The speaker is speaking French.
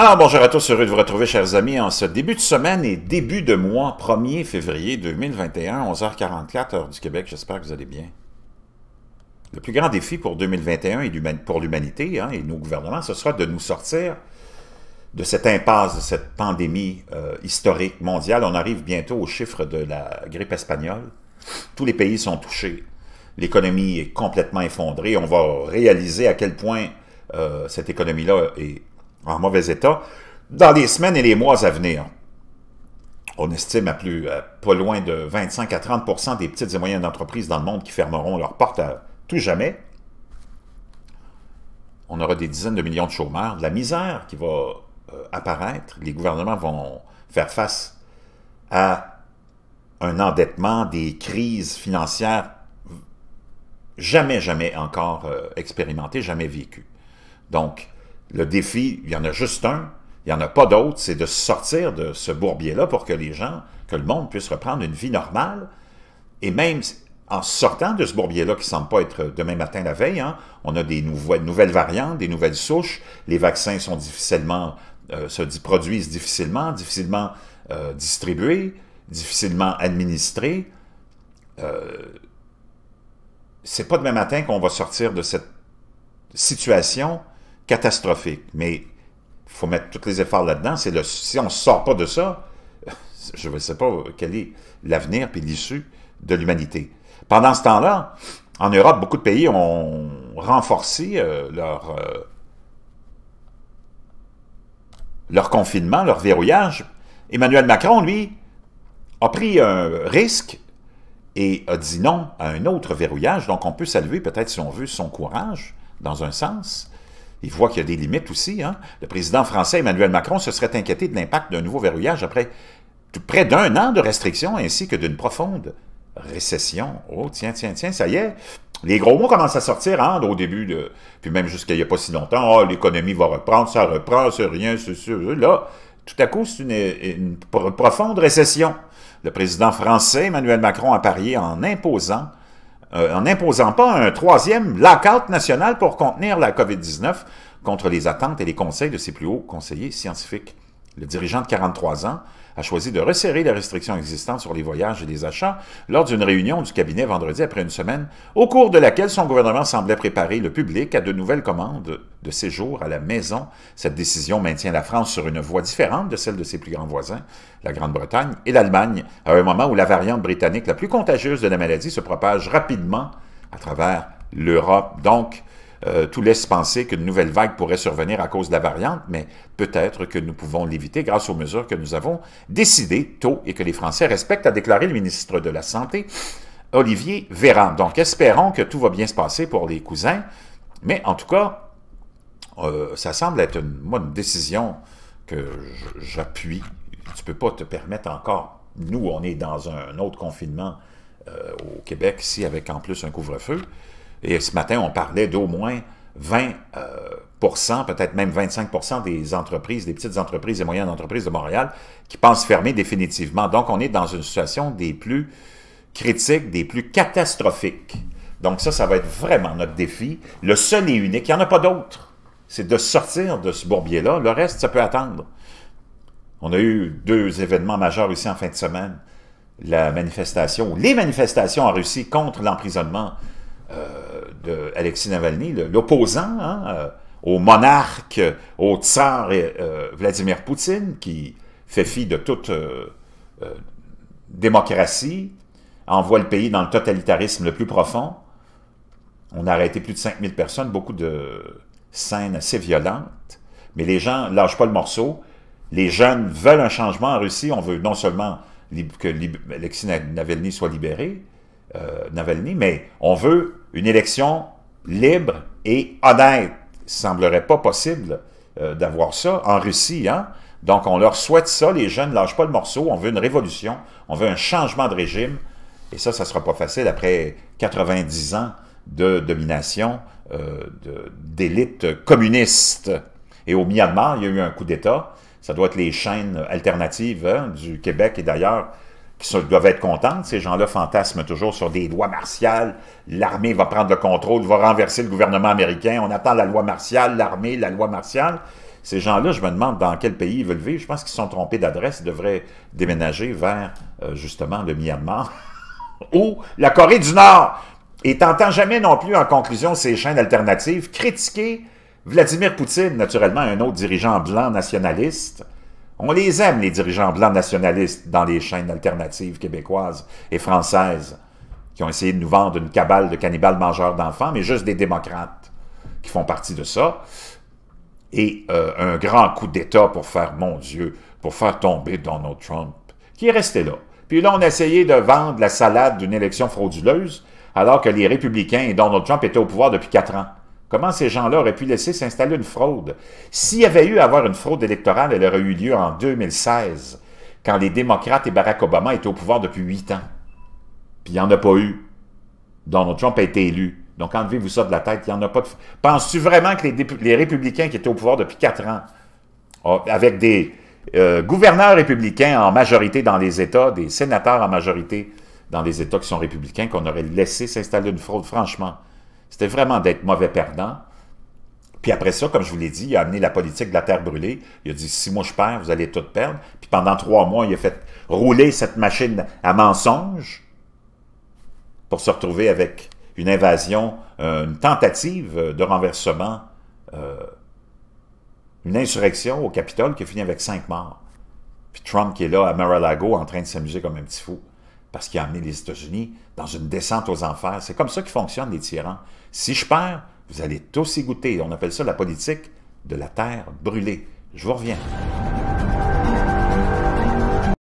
Alors, bonjour à tous, heureux de vous retrouver, chers amis, en ce début de semaine et début de mois, 1er février 2021, 11h44, heure du Québec. J'espère que vous allez bien. Le plus grand défi pour 2021 et pour l'humanité hein, et nos gouvernements, ce sera de nous sortir de cette impasse, de cette pandémie euh, historique mondiale. On arrive bientôt au chiffre de la grippe espagnole. Tous les pays sont touchés. L'économie est complètement effondrée. On va réaliser à quel point euh, cette économie-là est en mauvais état dans les semaines et les mois à venir. On estime à plus euh, pas loin de 25 à 30 des petites et moyennes entreprises dans le monde qui fermeront leurs portes à tout jamais. On aura des dizaines de millions de chômeurs, de la misère qui va euh, apparaître. Les gouvernements vont faire face à un endettement, des crises financières jamais, jamais encore euh, expérimentées, jamais vécues. Donc, le défi, il y en a juste un, il n'y en a pas d'autre, c'est de sortir de ce bourbier-là pour que les gens, que le monde puisse reprendre une vie normale. Et même en sortant de ce bourbier-là, qui ne semble pas être demain matin la veille, hein, on a des nouvelles, variantes, des nouvelles souches, les vaccins sont difficilement, euh, se produisent difficilement, difficilement euh, distribués, difficilement administrés. Euh, c'est pas demain matin qu'on va sortir de cette situation catastrophique. Mais il faut mettre tous les efforts là-dedans. le, si on ne sort pas de ça, je ne sais pas quel est l'avenir puis l'issue de l'humanité. Pendant ce temps-là, en Europe, beaucoup de pays ont renforcé euh, leur, euh, leur confinement, leur verrouillage. Emmanuel Macron, lui, a pris un risque et a dit non à un autre verrouillage. Donc, on peut saluer peut-être, si on veut, son courage dans un sens, il voit qu'il y a des limites aussi. Hein. Le président français Emmanuel Macron se serait inquiété de l'impact d'un nouveau verrouillage après près d'un an de restrictions ainsi que d'une profonde récession. Oh, tiens, tiens, tiens, ça y est. Les gros mots commencent à sortir, hein, au début, de, puis même jusqu'à il n'y a pas si longtemps. Oh, l'économie va reprendre, ça reprend, c'est rien, c'est sûr. Là, tout à coup, c'est une, une profonde récession. Le président français Emmanuel Macron a parié en imposant euh, en n'imposant pas un troisième lockout national pour contenir la COVID-19 contre les attentes et les conseils de ses plus hauts conseillers scientifiques. Le dirigeant de 43 ans a choisi de resserrer les restrictions existantes sur les voyages et les achats lors d'une réunion du cabinet vendredi après une semaine, au cours de laquelle son gouvernement semblait préparer le public à de nouvelles commandes de séjour à la maison. Cette décision maintient la France sur une voie différente de celle de ses plus grands voisins, la Grande-Bretagne et l'Allemagne, à un moment où la variante britannique la plus contagieuse de la maladie se propage rapidement à travers l'Europe. Donc, euh, tout laisse penser qu'une nouvelle vague pourrait survenir à cause de la variante, mais peut-être que nous pouvons l'éviter grâce aux mesures que nous avons décidées tôt et que les Français respectent, a déclaré le ministre de la Santé, Olivier Véran. Donc, espérons que tout va bien se passer pour les cousins, mais en tout cas, euh, ça semble être une, bonne décision que j'appuie. Tu ne peux pas te permettre encore. Nous, on est dans un autre confinement euh, au Québec, ici, avec en plus un couvre-feu. Et ce matin, on parlait d'au moins 20 euh, peut-être même 25 des entreprises, des petites entreprises et moyennes entreprises de Montréal qui pensent fermer définitivement. Donc, on est dans une situation des plus critiques, des plus catastrophiques. Donc ça, ça va être vraiment notre défi. Le seul et unique, il n'y en a pas d'autre, c'est de sortir de ce bourbier-là. Le reste, ça peut attendre. On a eu deux événements majeurs ici en fin de semaine. La manifestation, les manifestations en Russie contre l'emprisonnement euh, de Alexis Navalny, l'opposant hein, euh, au monarque, au tsar euh, Vladimir Poutine, qui fait fi de toute démocratie, envoie le pays dans le totalitarisme le plus profond. On a arrêté plus de 5000 personnes, beaucoup de scènes assez violentes, mais les gens ne lâchent pas le morceau. Les jeunes veulent un changement en Russie. On veut non seulement que Alexis Navalny soit libéré, euh, Navalny, mais on veut une élection libre et honnête. Il semblerait pas possible euh, d'avoir ça en Russie. Hein? Donc, on leur souhaite ça. Les jeunes ne lâchent pas le morceau. On veut une révolution. On veut un changement de régime. Et ça, ça ne sera pas facile après 90 ans de domination euh, d'élite communiste. Et au Myanmar, il y a eu un coup d'État. Ça doit être les chaînes alternatives hein, du Québec et d'ailleurs qui doivent être contentes. Ces gens-là fantasment toujours sur des lois martiales. L'armée va prendre le contrôle, va renverser le gouvernement américain. On attend la loi martiale, l'armée, la loi martiale. Ces gens-là, je me demande dans quel pays ils veulent vivre. Je pense qu'ils sont trompés d'adresse. Ils devraient déménager vers, euh, justement, le Myanmar ou la Corée du Nord. Et t'entends jamais non plus, en conclusion, ces chaînes alternatives critiquer Vladimir Poutine, naturellement, un autre dirigeant blanc nationaliste, on les aime, les dirigeants blancs nationalistes, dans les chaînes alternatives québécoises et françaises, qui ont essayé de nous vendre une cabale de cannibales mangeurs d'enfants, mais juste des démocrates qui font partie de ça. Et euh, un grand coup d'État pour faire, mon Dieu, pour faire tomber Donald Trump, qui est resté là. Puis là, on a essayé de vendre la salade d'une élection frauduleuse, alors que les républicains et Donald Trump étaient au pouvoir depuis quatre ans. Comment ces gens-là auraient pu laisser s'installer une fraude? S'il y avait eu à avoir une fraude électorale, elle aurait eu lieu en 2016, quand les démocrates et Barack Obama étaient au pouvoir depuis huit ans. Puis il n'y en a pas eu. Donald Trump a été élu. Donc enlevez-vous ça de la tête, il n'y en a pas de... Penses-tu vraiment que les, républicains qui étaient au pouvoir depuis quatre ans, ah, avec des euh, gouverneurs républicains en majorité dans les États, des sénateurs en majorité dans les États qui sont républicains, qu'on aurait laissé s'installer une fraude, franchement? C'était vraiment d'être mauvais perdant. Puis après ça, comme je vous l'ai dit, il a amené la politique de la terre brûlée. Il a dit, si moi je perds, vous allez tout perdre. Puis pendant trois mois, il a fait rouler cette machine à mensonges pour se retrouver avec une invasion, euh, une tentative de renversement, euh, une insurrection au Capitole qui a fini avec cinq morts. Puis Trump qui est là à Mar-a-Lago en train de s'amuser comme un petit fou parce qu'il a amené les États-Unis dans une descente aux enfers. C'est comme ça qu'ils fonctionnent, les tyrans. Si je perds, vous allez tous y goûter. On appelle ça la politique de la terre brûlée. Je vous reviens.